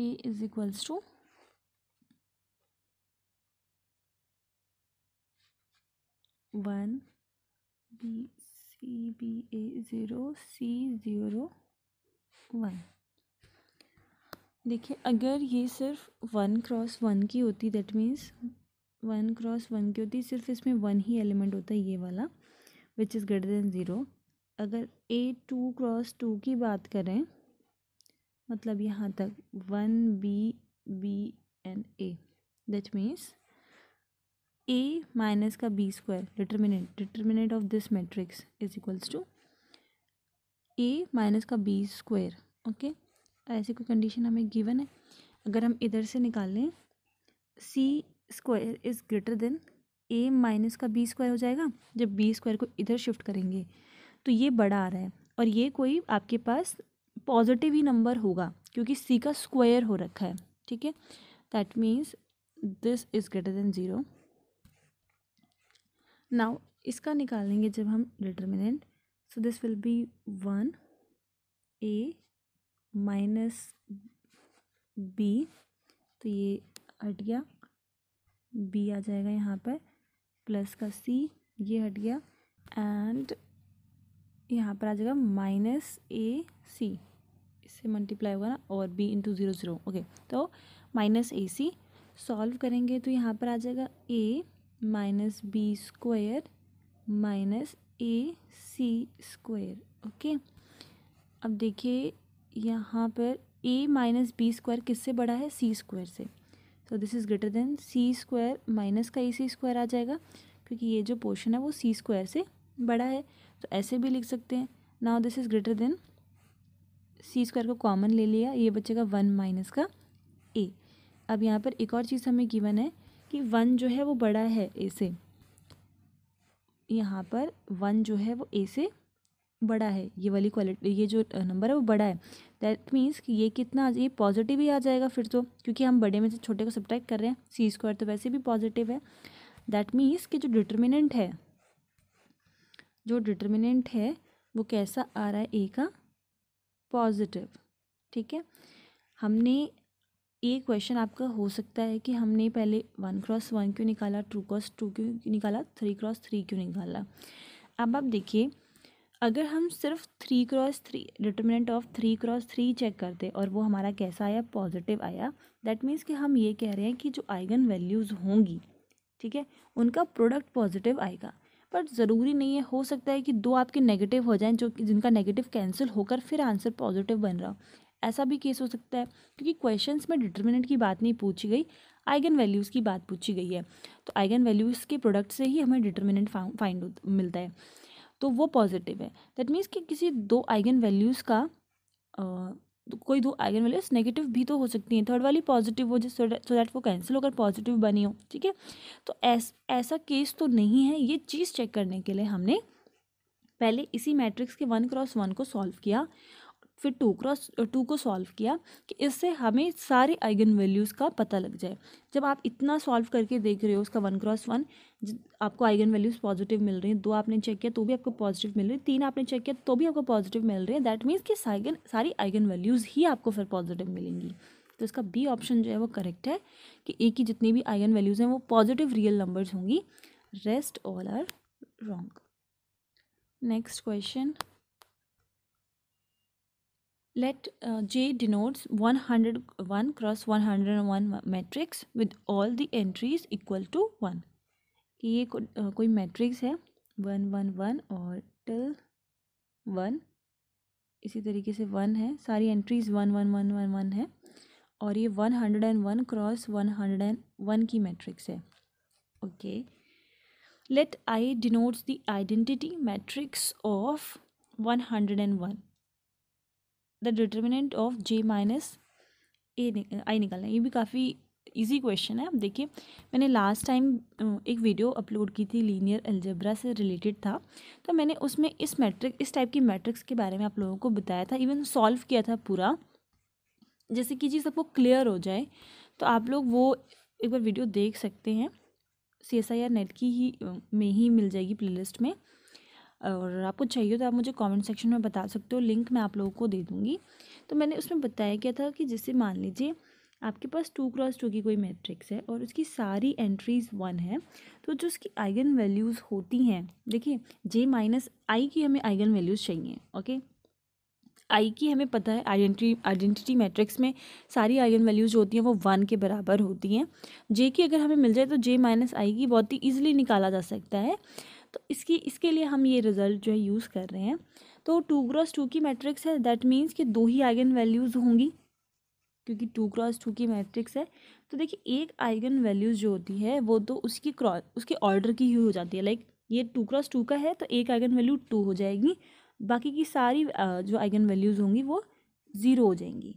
A is equals to one B C B A zero C zero one देखिए अगर ये सिर्फ वन क्रॉस वन की होती that means one cross one की होती सिर्फ इसमें वन ही एलिमेंट होता है ये वाला which is greater than zero अगर ए टू क्रॉस टू की बात करें मतलब यहाँ तक one B B and A that means A minus का B square determinant determinant of this matrix is equals to A minus का बी स्क्वायर ओके ऐसी कोई कंडीशन हमें गिवन है अगर हम इधर से निकाल लें C square is greater than A minus का बी स्क्वायर हो जाएगा जब बी स्क्वायर को इधर शिफ्ट करेंगे तो ये बड़ा आ रहा है और ये कोई आपके पास पॉजिटिव ही नंबर होगा क्योंकि सी का स्क्वायर हो रखा है ठीक है that means this is greater than zero now इसका निकालेंगे जब हम determinant so this will be one A minus B तो ये हट गया बी आ जाएगा यहाँ पर प्लस का सी ये हट गया एंड यहाँ पर आ जाएगा माइनस ए सी इससे मल्टीप्लाई होगा ना और B into zero zero okay तो माइनस ए सी सॉल्व करेंगे तो यहाँ पर आ जाएगा A minus B square minus A C square okay अब देखिए यहाँ पर ए माइनस बी स्क्वायर किससे बड़ा है सी स्क्वायर से so this is greater than C square minus का ए सी स्क्वायर आ जाएगा क्योंकि ये जो पोर्शन है वो सी स्क्वायर से बड़ा है तो ऐसे भी लिख सकते हैं now this is greater than C square को कॉमन ले लिया ये बचेगा वन माइनस का ए अब यहाँ पर एक और चीज़ हमें गिवन है कि वन जो है वो बड़ा है ए से यहाँ पर वन जो है वो ए से बड़ा है ये वाली क्वालिटी ये जो नंबर है वो बड़ा है दैट मीन्स कि ये कितना ये पॉजिटिव ही आ जाएगा फिर तो क्योंकि हम बड़े में से छोटे को सब्ट्रैक्ट कर रहे हैं सी स्क्वायर तो वैसे भी पॉजिटिव है दैट मीन्स कि जो डिटर्मिनेंट है जो डिटर्मिनेंट है वो कैसा आ रहा है ए का पॉजिटिव ठीक है हमने ये क्वेश्चन आपका हो सकता है कि हमने पहले वन क्रॉस वन क्यों निकाला टू क्रॉस टू क्यों निकाला थ्री क्रॉस थ्री क्यों निकाला अब आप देखिए अगर हम सिर्फ three cross three determinant of three cross three check करते और वो हमारा कैसा आया पॉजिटिव आया दैट मीन्स कि हम ये कह रहे हैं कि जो आइगन वैल्यूज़ होंगी ठीक है उनका प्रोडक्ट पॉजिटिव आएगा पर ज़रूरी नहीं है हो सकता है कि दो आपके नेगेटिव हो जाएं जो जिनका नेगेटिव कैंसिल होकर फिर आंसर पॉजिटिव बन रहा हो ऐसा भी केस हो सकता है क्योंकि क्वेश्चंस में डिटर्मिनेंट की बात नहीं पूछी गई आइगन वैल्यूज़ की बात पूछी गई है तो आइगन वैल्यूज़ के प्रोडक्ट से ही हमें डिटर्मिनेंट फाइंड मिलता है तो वो पॉजिटिव है दैट मीन्स कि किसी दो आइगन वैल्यूज़ का कोई दो आइगन वैल्यूज नेगेटिव भी तो हो सकती हैं थर्ड वाली पॉजिटिव हो जिस सो दैट वो कैंसिल होकर पॉजिटिव बनी हो ठीक है तो ऐस, ऐसा केस तो नहीं है ये चीज़ चेक करने के लिए हमने पहले इसी मैट्रिक्स के वन क्रॉस वन को सॉल्व किया फिर टू क्रॉस टू को सॉल्व किया कि इससे हमें सारे आइगन वैल्यूज़ का पता लग जाए जब आप इतना सॉल्व करके देख रहे हो उसका वन क्रॉस वन आपको आइगन वैल्यूज़ पॉजिटिव मिल रही हैं दो आपने चेक किया तो भी आपको पॉजिटिव मिल रही है तीन आपने चेक किया तो भी आपको पॉजिटिव मिल रही है दैट मीन्स कि साइगन सारी आइगन वैल्यूज़ ही आपको फिर पॉजिटिव मिलेंगी तो इसका बी ऑप्शन जो है वो करेक्ट है कि ए की जितनी भी आइगन वैल्यूज़ हैं वो पॉजिटिव रियल नंबर्स होंगी rest all are wrong next question let J let one uh, j one 101 cross one matrix with all the entries equal to one कि ये को, कोई मैट्रिक्स है वन वन वन और till one इसी तरीके से वन है सारी entries one one one one one है और ये one hundred and one cross one hundred and one की मैट्रिक्स है okay let I denotes the identity matrix of one hundred and one the determinant of J minus A I निकालना ये भी काफ़ी easy question है अब देखिए मैंने लास्ट टाइम एक वीडियो अपलोड की थी लीनियर अल्जब्रा से रिलेटेड था तो मैंने उसमें इस मैट्रिक इस टाइप की मैट्रिक्स के बारे में आप लोगों को बताया था इवन सॉल्व किया था पूरा जैसे कि जी सबको क्लियर हो जाए तो आप लोग वो एक बार वीडियो देख सकते हैं C S I R NET की ही में ही मिल जाएगी लिस्ट में और आपको चाहिए तो आप मुझे कमेंट सेक्शन में बता सकते हो लिंक मैं आप लोगों को दे दूँगी तो मैंने उसमें बताया क्या था कि जैसे मान लीजिए आपके पास टू क्रॉस टू की कोई मैट्रिक्स है और उसकी सारी एंट्रीज़ वन है तो जो उसकी आइगन वैल्यूज़ होती हैं देखिए जे माइनस आई की हमें आइगन वैल्यूज़ चाहिए ओके आई की हमें पता है आइडेंटिटी आइडेंटिटी मैट्रिक्स में सारी आइगन वैल्यूज़ होती हैं वो वन के बराबर होती हैं जे की अगर हमें मिल जाए तो जे माइनस आई की बहुत ही ईजिली निकाला जा सकता है तो इसकी इसके लिए हम ये रिज़ल्ट जो है यूज़ कर रहे हैं तो टू क्रॉस टू की मैट्रिक्स है दैट मीन्स कि दो ही आइगन वैल्यूज़ होंगी क्योंकि टू क्रॉस टू की मैट्रिक्स है तो देखिए एक आइगन वैल्यूज़ जो होती है वो तो उसकी क्रॉस उसके ऑर्डर की ही हो जाती है लाइक ये टू क्रॉस टू का है तो एक आइगन वैल्यू टू हो जाएगी बाकी की सारी जो आइगन वैल्यूज़ होंगी वो ज़ीरो हो जाएंगी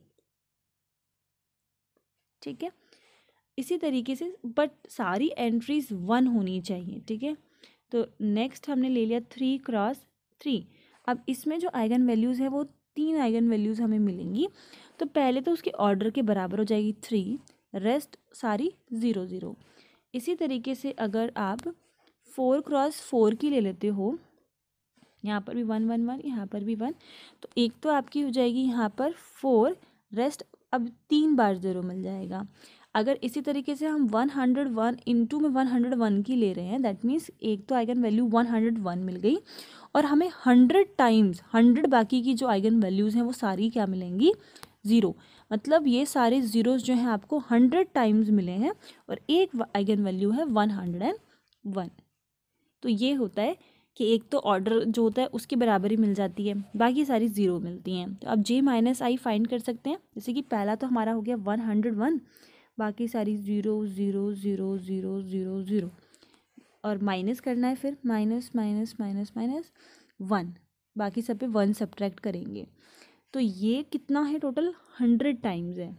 ठीक है इसी तरीके से बट सारी एंट्रीज वन होनी चाहिए ठीक है तो नेक्स्ट हमने ले लिया थ्री क्रॉस थ्री अब इसमें जो आइगन वैल्यूज़ है वो तीन आइगन वैल्यूज़ हमें मिलेंगी तो पहले तो उसके ऑर्डर के बराबर हो जाएगी थ्री रेस्ट सारी ज़ीरो ज़ीरो इसी तरीके से अगर आप फोर क्रॉस फोर की ले लेते हो यहाँ पर भी वन वन वन यहाँ पर भी वन तो एक तो आपकी हो जाएगी यहाँ पर फोर रेस्ट अब तीन बार ज़ीरो मिल जाएगा अगर इसी तरीके से हम वन हंड्रेड वन इंटू में वन हंड्रेड वन की ले रहे हैं दैट मीन्स एक तो eigenvalue one hundred one मिल गई और हमें हंड्रेड टाइम्स हंड्रेड बाकी की जो आइगन वैल्यूज़ हैं वो सारी क्या मिलेंगी ज़ीरो मतलब ये सारे ज़ीरोज़ जो हैं आपको हंड्रेड टाइम्स मिले हैं और एक आइगन वैल्यू है वन हंड्रेड एंड वन तो ये होता है कि एक तो ऑर्डर जो होता है उसकी बराबरी मिल जाती है बाकी सारी ज़ीरो मिलती हैं तो आप जे माइनस आई फाइंड कर सकते हैं जैसे कि पहला तो हमारा हो गया वन हंड्रेड वन बाकी सारी zero zero zero zero zero zero और माइनस करना है फिर minus minus minus minus one बाकी सब पे वन सब्ट्रैक्ट करेंगे तो ये कितना है टोटल हंड्रेड टाइम्स है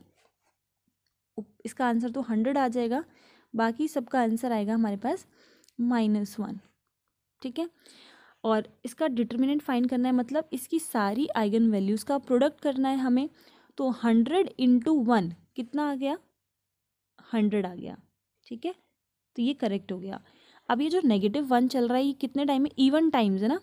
इसका आंसर तो हंड्रेड आ जाएगा बाकी सबका आंसर आएगा हमारे पास माइनस वन ठीक है और इसका डिटर्मिनेंट फाइंड करना है मतलब इसकी सारी आइगन वैल्यूज़ का प्रोडक्ट करना है हमें तो हंड्रेड इंटू वन कितना आ गया हंड्रेड आ गया ठीक है तो ये करेक्ट हो गया अब ये जो नेगेटिव वन चल रहा है ये कितने टाइम में इवन टाइम्स है ना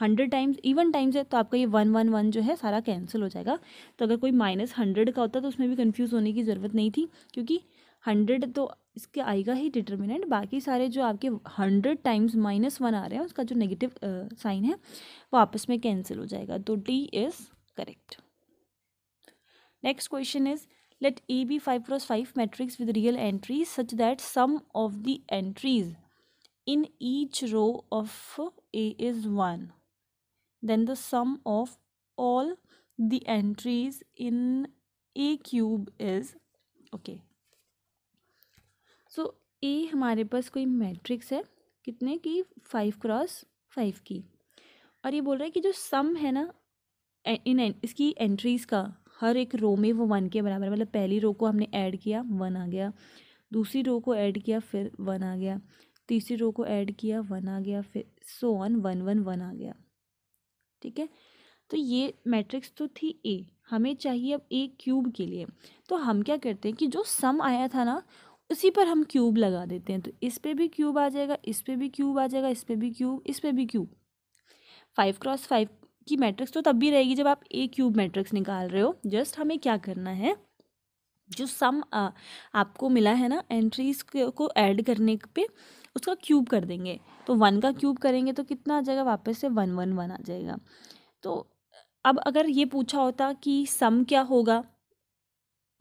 हंड्रेड टाइम्स इवन टाइम्स है तो आपका ये वन वन वन जो है सारा कैंसिल हो जाएगा तो अगर कोई माइनस हंड्रेड का होता तो उसमें भी कन्फ्यूज़ होने की ज़रूरत नहीं थी क्योंकि हंड्रेड तो इसके आएगा ही डिटर्मिनेंट बाकी सारे जो आपके हंड्रेड टाइम्स माइनस वन आ रहे हैं उसका जो नेगेटिव साइन है वो आपस में कैंसिल हो जाएगा तो D is correct next question is let A B five plus five matrix with real entries such that sum of the entries in each row of A is one then the sum of all the entries in a cube is okay so so, A हमारे पास कोई matrix है कितने की five cross five की और ये बोल रहा है कि जो सम है ना इन इसकी एंट्रीज़ का हर एक रो में वो वन के बराबर मतलब पहली रो को हमने ऐड किया वन आ गया दूसरी रो को ऐड किया फिर वन आ गया तीसरी रो को ऐड किया वन आ गया फिर so on one one one आ गया ठीक है तो ये मैट्रिक्स तो थी ए हमें चाहिए अब ए क्यूब के लिए तो हम क्या करते हैं कि जो सम आया था ना उसी पर हम क्यूब लगा देते हैं तो इस पर भी क्यूब आ जाएगा इस पर भी क्यूब आ जाएगा इस पर भी क्यूब इस पर भी क्यूब फाइव क्रॉस फाइव की मैट्रिक्स तो तब भी रहेगी जब आप ए क्यूब मैट्रिक्स निकाल रहे हो जस्ट हमें क्या करना है जो सम आ, आपको मिला है ना एंट्रीज को ऐड करने पे उसका क्यूब कर देंगे तो वन का क्यूब करेंगे तो कितना आ जाएगा वापस से वन वन वन आ जाएगा तो अब अगर ये पूछा होता कि सम क्या होगा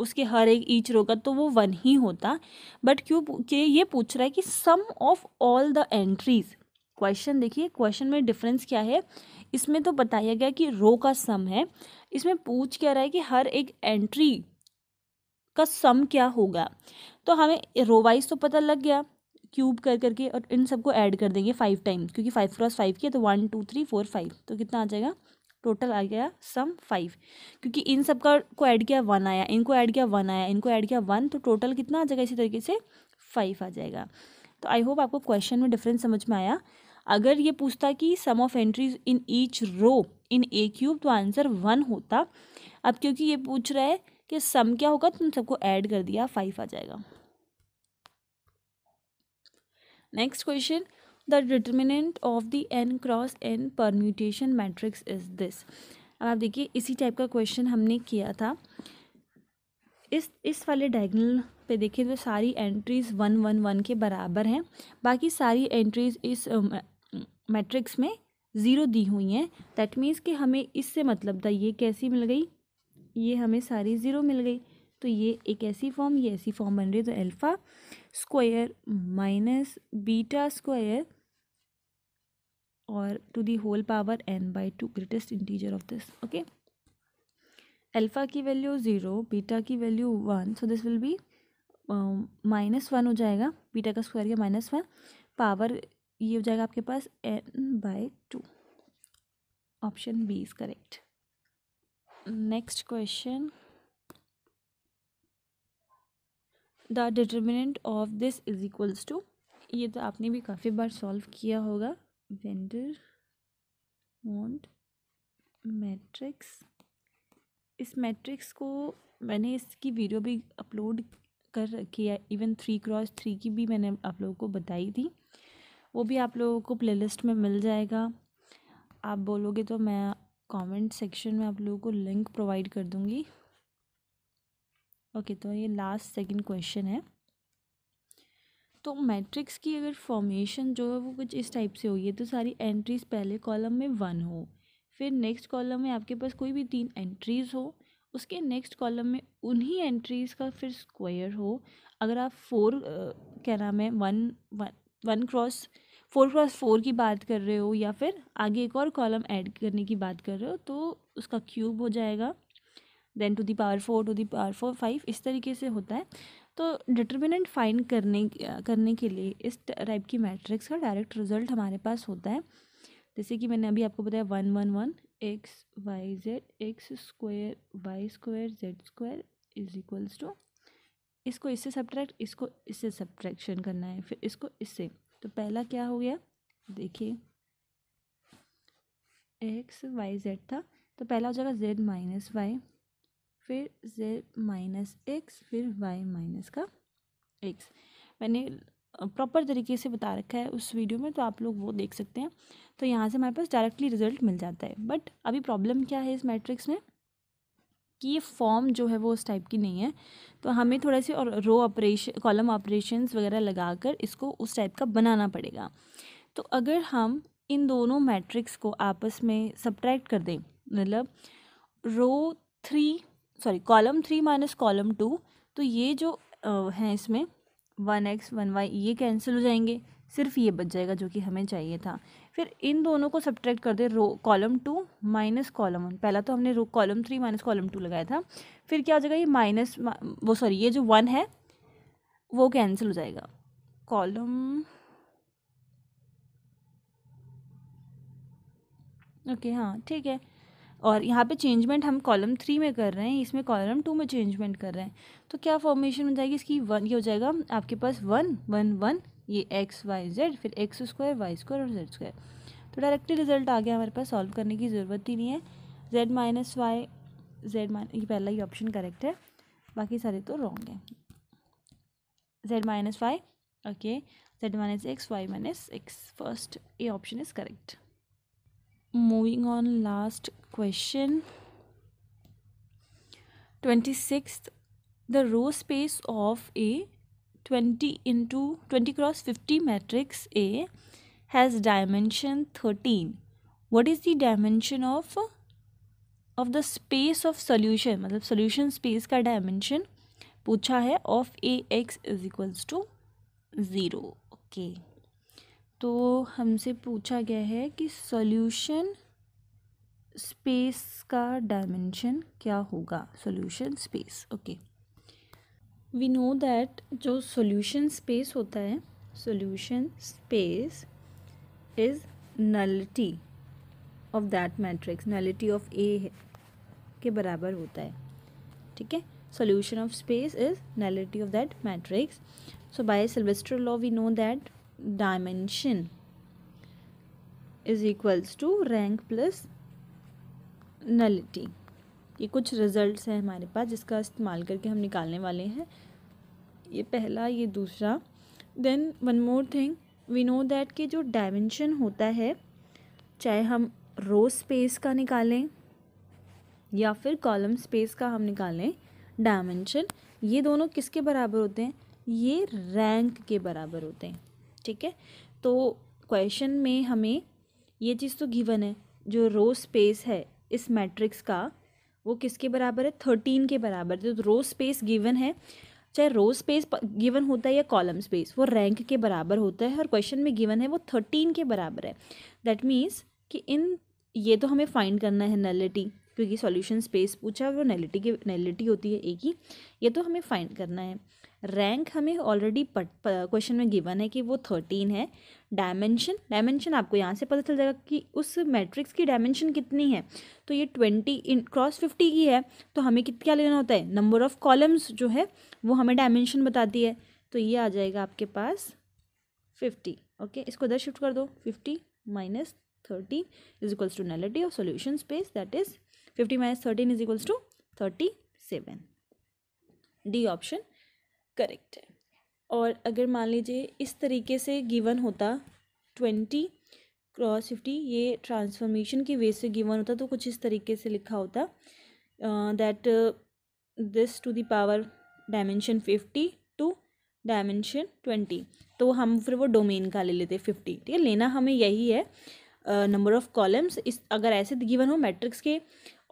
उसके हर एक ईच रो का तो वो वन ही होता बट क्यों के ये पूछ रहा है कि sum of all the entries question देखिए क्वेश्चन में डिफरेंस क्या है इसमें तो बताया गया कि रो का सम है इसमें पूछ क्या रहा है कि हर एक एंट्री का सम क्या होगा तो हमें रो वाइज तो पता लग गया क्यूब कर करके और इन सबको ऐड कर देंगे फाइव टाइम क्योंकि फाइव क्रॉस फाइव किया तो one two three four five तो कितना आ जाएगा टोटल आ गया सम फाइव क्योंकि इन सब का को ऐड किया वन आया इनको ऐड किया वन आया इनको ऐड किया वन तो टोटल कितना आ जाएगा इसी तरीके से फाइव आ जाएगा तो आई होप आपको क्वेश्चन में डिफरेंस समझ में आया अगर ये पूछता कि sum of entries in each row in A cube तो आंसर वन होता अब क्योंकि ये पूछ रहा है कि सम क्या होगा तुम तो सबको ऐड कर दिया फाइव आ जाएगा next question the determinant of the N cross N permutation matrix is this अब आप देखिए इसी टाइप का क्वेश्चन हमने किया था इस इस वाले डायगनल पे देखें तो सारी एंट्रीज़ वन वन वन के बराबर हैं बाकी सारी एंट्रीज़ इस मैट्रिक्स में ज़ीरो दी हुई हैं दैट मीन्स कि हमें इससे मतलब था ये कैसी मिल गई ये हमें सारी ज़ीरो मिल गई तो ये एक ऐसी फॉर्म ये ऐसी फॉर्म बन रही है तो alpha square minus beta square और to the whole power N by two greatest integer of this okay alpha की वैल्यू ज़ीरो बीटा की value one so this will be minus one हो जाएगा बीटा का स्क्वायर या minus one power ये हो जाएगा आपके पास N by two option B is correct next question the determinant of this is equals to ये तो आपने भी काफ़ी बार सॉल्व किया होगा वेंडर मोन्ट मैट्रिक्स इस मैट्रिक्स को मैंने इसकी वीडियो भी अपलोड कर रखी है इवन थ्री क्रॉस थ्री की भी मैंने आप लोगों को बताई थी वो भी आप लोगों को प्लेलिस्ट में मिल जाएगा आप बोलोगे तो मैं कमेंट सेक्शन में आप लोगों को लिंक प्रोवाइड कर दूँगी ओके तो ये लास्ट सेकंड क्वेश्चन है तो मैट्रिक्स की अगर फॉर्मेशन जो है वो कुछ इस टाइप से होगी तो सारी एंट्रीज पहले कॉलम में वन हो फिर नेक्स्ट कॉलम में आपके पास कोई भी तीन एंट्रीज़ हो उसके नेक्स्ट कॉलम में उन्हीं एंट्रीज़ का फिर स्क्वायर हो अगर आप फोर क्या नाम है one one one cross four cross four की बात कर रहे हो या फिर आगे एक और कॉलम ऐड करने की बात कर रहे हो तो उसका क्यूब हो जाएगा then to the power four to the power four five इस तरीके से होता है तो डिटर्मिनेंट फाइंड करने करने के लिए इस टाइप की मैट्रिक्स का डायरेक्ट रिजल्ट हमारे पास होता है जैसे कि मैंने अभी आपको बताया one one one X Y Z X square Y square Z square is equals to इसको इससे सब्ट्रैक्ट इसको इससे सब्ट्रैक्शन करना है फिर इसको इससे तो पहला क्या हो गया देखिए एक्स वाई जेड था तो पहला हो जाएगा जेड माइनस वाई फिर जेड माइनस एक्स फिर वाई माइनस का एक्स मैंने प्रॉपर तरीके से बता रखा है उस वीडियो में तो आप लोग वो देख सकते हैं तो यहाँ से हमारे पास डायरेक्टली रिजल्ट मिल जाता है बट अभी प्रॉब्लम क्या है इस मैट्रिक्स में कि ये फॉर्म जो है वो उस टाइप की नहीं है तो हमें थोड़ा सी और रो ऑपरेशन कॉलम ऑपरेशंस वगैरह लगाकर इसको उस टाइप का बनाना पड़ेगा तो अगर हम इन दोनों मैट्रिक्स को आपस में सब्ट्रैक्ट कर दें मतलब row three sorry column three minus column two तो ये जो हैं इसमें वन एक्स वन वाई ये कैंसिल हो जाएंगे सिर्फ ये बच जाएगा जो कि हमें चाहिए था फिर इन दोनों को सब्ट्रैक्ट कर दे row column two minus column one पहला तो हमने row column three minus column two लगाया था फिर क्या हो जाएगा ये माइनस वो सॉरी ये जो वन है वो कैंसिल हो जाएगा कॉलम ओके हाँ ठीक है और यहाँ पे चेंजमेंट हम कॉलम थ्री में कर रहे हैं इसमें कॉलम टू में चेंजमेंट कर रहे हैं तो क्या फॉर्मेशन बन जाएगी इसकी वन ये हो जाएगा आपके पास वन वन वन ये एक्स वाई जेड फिर एक्स स्क्वायर वाई स्क्वायर और जेड स्क्वायर तो डायरेक्टली रिजल्ट आ गया हमारे पास सॉल्व करने की ज़रूरत ही नहीं है Z minus Y Z minus ये पहला ही ऑप्शन करेक्ट है बाकी सारे तो रॉन्ग है Z minus Y okay Z minus X Y minus X first ये option is correct moving on last question 26th the row space of a 20 into 20 cross 50 matrix a has dimension 13 what is the dimension of of the space of solution मतलब solution space का dimension पूछा है of a x is equals to zero. okay. तो हमसे पूछा गया है कि सॉल्यूशन स्पेस का डायमेंशन क्या होगा solution space okay we know that जो सॉल्यूशन स्पेस होता है solution space is nullity of that matrix nullity of A है के बराबर होता है ठीक है solution of space is nullity of that matrix so by Sylvester law we know that dimension is equals to rank plus nullity ये कुछ results हैं हमारे पास जिसका इस्तेमाल करके हम निकालने वाले हैं ये पहला ये दूसरा then one more thing we know that कि जो डायमेंशन होता है चाहे हम रो स्पेस का निकालें या फिर कॉलम स्पेस का हम निकालें डायमेंशन ये दोनों किसके बराबर होते हैं ये रैंक के बराबर होते हैं ठीक है तो क्वेश्चन में हमें ये चीज़ तो गिवन है जो रो स्पेस है इस मैट्रिक्स का वो किसके बराबर है थर्टीन के बराबर जो रो स्पेस गिवन है चाहे रो स्पेस गिवन होता है या कॉलम स्पेस वो रैंक के बराबर होता है और क्वेश्चन में गिवन है वो थर्टीन के बराबर है दैट मीन्स कि इन ये तो हमें फाइंड करना है नलिटी क्योंकि सॉल्यूशन स्पेस पूछा वो नैलिटी की नैलिटी होती है ए की ये तो हमें फाइंड करना है रैंक हमें ऑलरेडी क्वेश्चन में गिवन है कि वो थर्टीन है डायमेंशन डायमेंशन आपको यहाँ से पता चल जाएगा कि उस मैट्रिक्स की डायमेंशन कितनी है तो ये ट्वेंटी इन क्रॉस फिफ्टी की है तो हमें कित क्या लेना होता है नंबर ऑफ कॉलम्स जो है वो हमें डायमेंशन बताती है तो ये आ जाएगा आपके पास फिफ्टी ओके इसको इधर शिफ्ट कर दो fifty minus thirty is equals to nullity of solution space that is fifty minus thirteen is equals to thirty seven D option correct है और अगर मान लीजिए इस तरीके से गिवन होता ट्वेंटी क्रॉस फिफ्टी ये ट्रांसफॉर्मेशन की वे से गिवन होता तो कुछ इस तरीके से लिखा होता that this to the power dimension fifty to dimension twenty तो हम फिर वो डोमेन का ले लेते फिफ्टी ठीक है लेना हमें यही है नंबर ऑफ़ कॉलम्स इस अगर ऐसे गिवन हो मैट्रिक्स के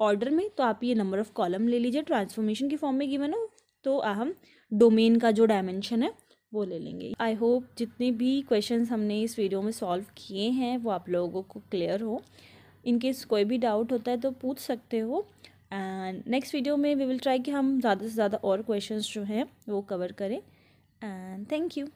ऑर्डर में तो आप ये नंबर ऑफ़ कॉलम ले लीजिए ट्रांसफॉर्मेशन के फॉर्म में गिवन हो तो हम डोमेन का जो डायमेंशन है वो ले लेंगे आई होप जितने भी क्वेश्चन हमने इस वीडियो में सॉल्व किए हैं वो आप लोगों को क्लियर हो इनकेस कोई भी डाउट होता है तो पूछ सकते हो एंड नेक्स्ट वीडियो में वी विल ट्राई कि हम ज़्यादा से ज़्यादा और क्वेश्चंस जो हैं वो कवर करें एंड थैंक यू